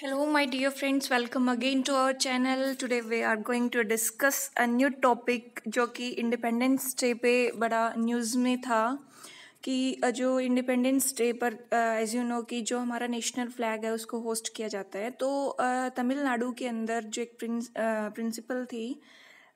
Hello my dear friends welcome again to our channel today we are going to discuss a new topic जो कि independence day पे बड़ा news में था कि जो इंडिपेंडेंस डे पर एज यू नो कि जो हमारा नेशनल फ्लैग है उसको होस्ट किया जाता है तो तमिलनाडु के अंदर जो एक प्रिंस प्रिंसिपल थी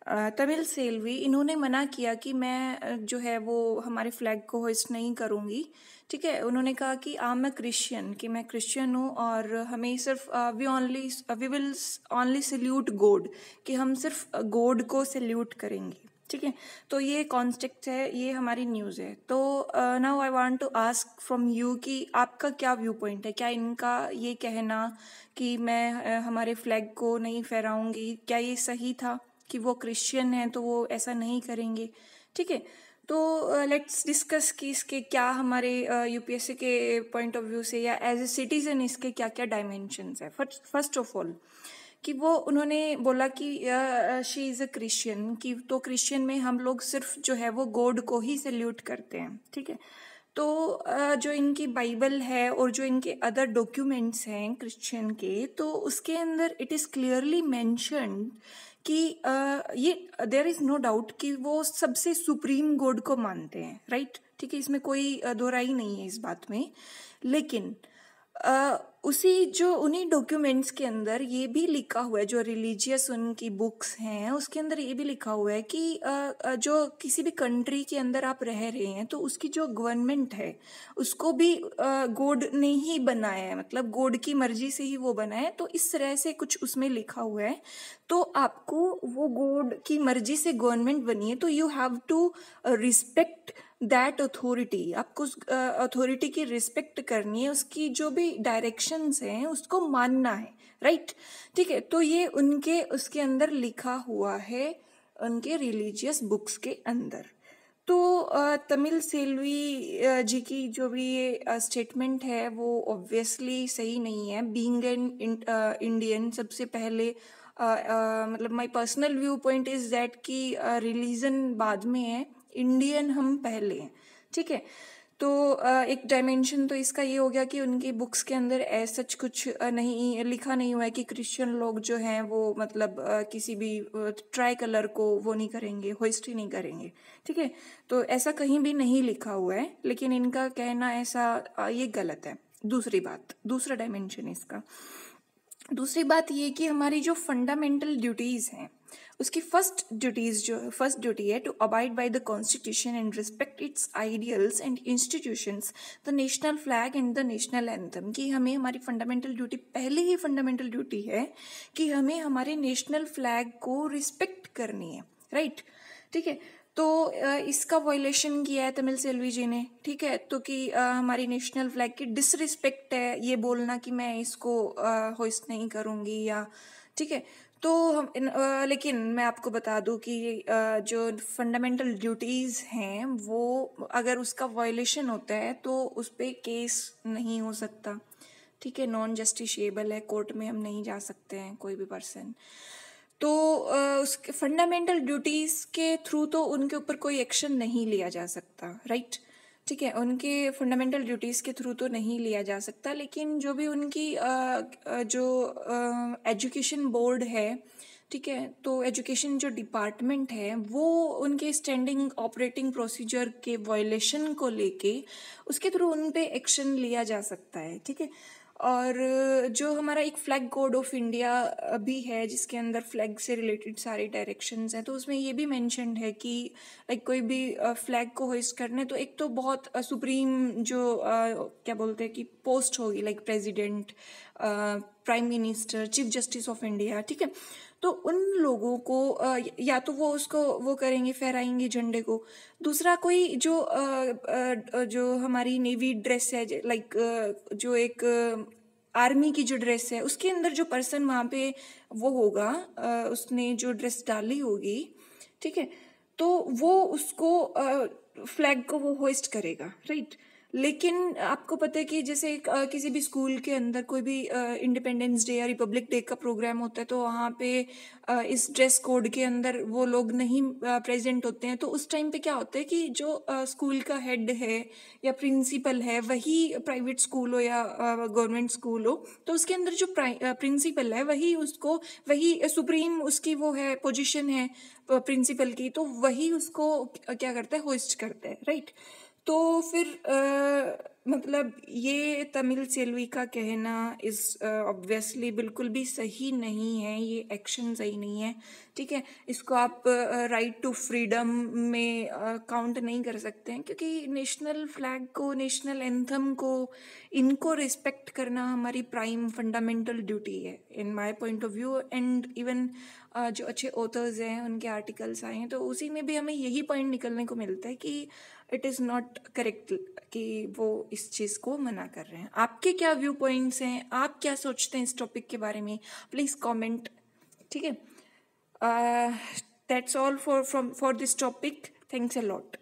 तमिल सेल्वी इन्होंने मना किया कि मैं जो है वो हमारे फ्लैग को होस्ट नहीं करूँगी ठीक है उन्होंने कहा कि आम मैं क्रिश्चियन कि मैं क्रिश्चियन हूँ और हमें सिर्फ we only we will only salute God कि हम सिर्फ गोड को सल्यूट करेंगे ठीक है तो ये कॉन्स्टेक्ट है ये हमारी न्यूज़ है तो now I want to ask from you कि आपका क्या व्यू पॉइंट है क्या इनका ये कहना कि मैं uh, हमारे फ्लैग को नहीं फहराऊंगी क्या ये सही था कि वो क्रिश्चियन है तो वो ऐसा नहीं करेंगे ठीक है तो लेट्स डिस्कस कि इसके क्या हमारे यूपीएससी के पॉइंट ऑफ व्यू से या एज ए सिटीजन इसके क्या क्या डायमेंशंस है फर्स्ट ऑफ ऑल कि वो उन्होंने बोला कि शी इज़ अ क्रिश्चियन कि तो क्रिश्चियन में हम लोग सिर्फ जो है वो गॉड को ही सल्यूट करते हैं ठीक है तो जो इनकी बाइबल है और जो इनके अदर डॉक्यूमेंट्स हैं क्रिश्चियन के तो उसके अंदर इट इज़ क्लियरली मैंशन कि ये देर इज़ नो डाउट कि वो सबसे सुप्रीम गॉड को मानते हैं राइट ठीक है इसमें कोई दोराई नहीं है इस बात में लेकिन उसी जो उन्हीं डॉक्यूमेंट्स के अंदर ये भी लिखा हुआ है जो रिलीजियस उनकी बुक्स हैं उसके अंदर ये भी लिखा हुआ है कि जो किसी भी कंट्री के अंदर आप रह रहे हैं तो उसकी जो गवर्नमेंट है उसको भी गोड ने ही बनाया है मतलब गोड की मर्जी से ही वो बना है तो इस तरह से कुछ उसमें लिखा हुआ है तो आपको वो गोड की मर्जी से गवर्नमेंट बनी है तो you have to respect that authority आपको उस अथॉरिटी की रिस्पेक्ट करनी है उसकी जो भी डायरेक्शंस हैं उसको मानना है राइट right? ठीक है तो ये उनके उसके अंदर लिखा हुआ है उनके रिलीजियस बुक्स के अंदर तो तमिल सेल्वी जी की जो भी ये स्टेटमेंट है वो ऑब्वियसली सही नहीं है बींग एन इंडियन सबसे पहले मतलब my personal view point is that कि रिलीजन बाद में है इंडियन हम पहले हैं ठीक है तो एक डायमेंशन तो इसका ये हो गया कि उनकी बुक्स के अंदर ऐसा कुछ नहीं लिखा नहीं हुआ है कि क्रिश्चियन लोग जो हैं वो मतलब किसी भी ट्राई कलर को वो नहीं करेंगे ही नहीं करेंगे ठीक है तो ऐसा कहीं भी नहीं लिखा हुआ है लेकिन इनका कहना ऐसा ये गलत है दूसरी बात दूसरा डायमेंशन इसका दूसरी बात ये कि हमारी जो फंडामेंटल ड्यूटीज़ हैं उसकी फर्स्ट ड्यूटीज जो है फर्स्ट ड्यूटी है to abide by the constitution and respect its ideals and institutions the national flag and the national anthem कि हमें हमारी फंडामेंटल ड्यूटी पहले ही फंडामेंटल ड्यूटी है कि हमें हमारे नेशनल फ्लैग को रिस्पेक्ट करनी है राइट right? ठीक है तो इसका वॉयलेशन किया है तमिल सेल्वी जी ने ठीक है तो कि हमारी नेशनल फ्लैग की डिसरिस्पेक्ट है ये बोलना कि मैं इसको होस्ट नहीं करूँगी या ठीक है तो हम इन, आ, लेकिन मैं आपको बता दूं कि आ, जो फंडामेंटल ड्यूटीज़ हैं वो अगर उसका वायलेशन होता है तो उस पर केस नहीं हो सकता ठीक है नॉन जस्टिशिएबल है कोर्ट में हम नहीं जा सकते हैं कोई भी पर्सन तो उसके फंडामेंटल ड्यूटीज़ के थ्रू तो उनके ऊपर कोई एक्शन नहीं लिया जा सकता राइट right? ठीक है उनके फंडामेंटल ड्यूटीज़ के थ्रू तो नहीं लिया जा सकता लेकिन जो भी उनकी जो एजुकेशन बोर्ड है ठीक है तो एजुकेशन जो डिपार्टमेंट है वो उनके स्टैंडिंग ऑपरेटिंग प्रोसीजर के वायलेशन को लेके उसके थ्रू उन पर एक्शन लिया जा सकता है ठीक है और जो हमारा एक फ्लैग कोड ऑफ इंडिया भी है जिसके अंदर फ्लैग से रिलेटेड सारे डायरेक्शंस हैं तो उसमें ये भी मैंशनड है कि लाइक कोई भी फ्लैग को होइस्ट करने तो एक तो बहुत सुप्रीम जो क्या बोलते हैं कि पोस्ट होगी like president prime minister chief justice of India ठीक है तो उन लोगों को या तो वो उसको वो करेंगे फहराएंगे झंडे को दूसरा कोई जो जो हमारी नेवी ड्रेस है लाइक जो एक आर्मी की जो ड्रेस है उसके अंदर जो पर्सन वहाँ पे वो होगा उसने जो ड्रेस डाली होगी ठीक है तो वो उसको फ्लैग को वो होस्ट करेगा राइट लेकिन आपको पता है कि जैसे एक किसी भी स्कूल के अंदर कोई भी इंडिपेंडेंस डे या रिपब्लिक डे का प्रोग्राम होता है तो वहाँ पे इस ड्रेस कोड के अंदर वो लोग नहीं प्रेजेंट होते हैं तो उस टाइम पे क्या होता है कि जो स्कूल का हेड है या प्रिंसिपल है वही प्राइवेट स्कूल हो या गवर्नमेंट स्कूल हो तो उसके अंदर जो प्रिंसिपल है वही उसको वही सुप्रीम उसकी वो है पोजिशन है प्रिंसिपल की तो वही उसको क्या करता है होस्ट करता है राइट तो फिर मतलब ये तमिल सेल्वी का कहना इस ऑब्वियसली uh, बिल्कुल भी सही नहीं है ये एक्शन सही नहीं है ठीक है इसको आप राइट टू फ्रीडम में काउंट uh, नहीं कर सकते हैं क्योंकि नेशनल फ्लैग को नेशनल एंथम को इनको रिस्पेक्ट करना हमारी प्राइम फंडामेंटल ड्यूटी है in my point of view and even जो अच्छे ऑथर्स हैं उनके आर्टिकल्स आए हैं तो उसी में भी हमें यही पॉइंट निकलने को मिलता है कि uh, it is not correct कि वो इस चीज़ को मना कर रहे हैं आपके क्या व्यू पॉइंट्स हैं आप क्या सोचते हैं इस टॉपिक के बारे में प्लीज़ कॉमेंट ठीक है that's all for from for this topic thanks a lot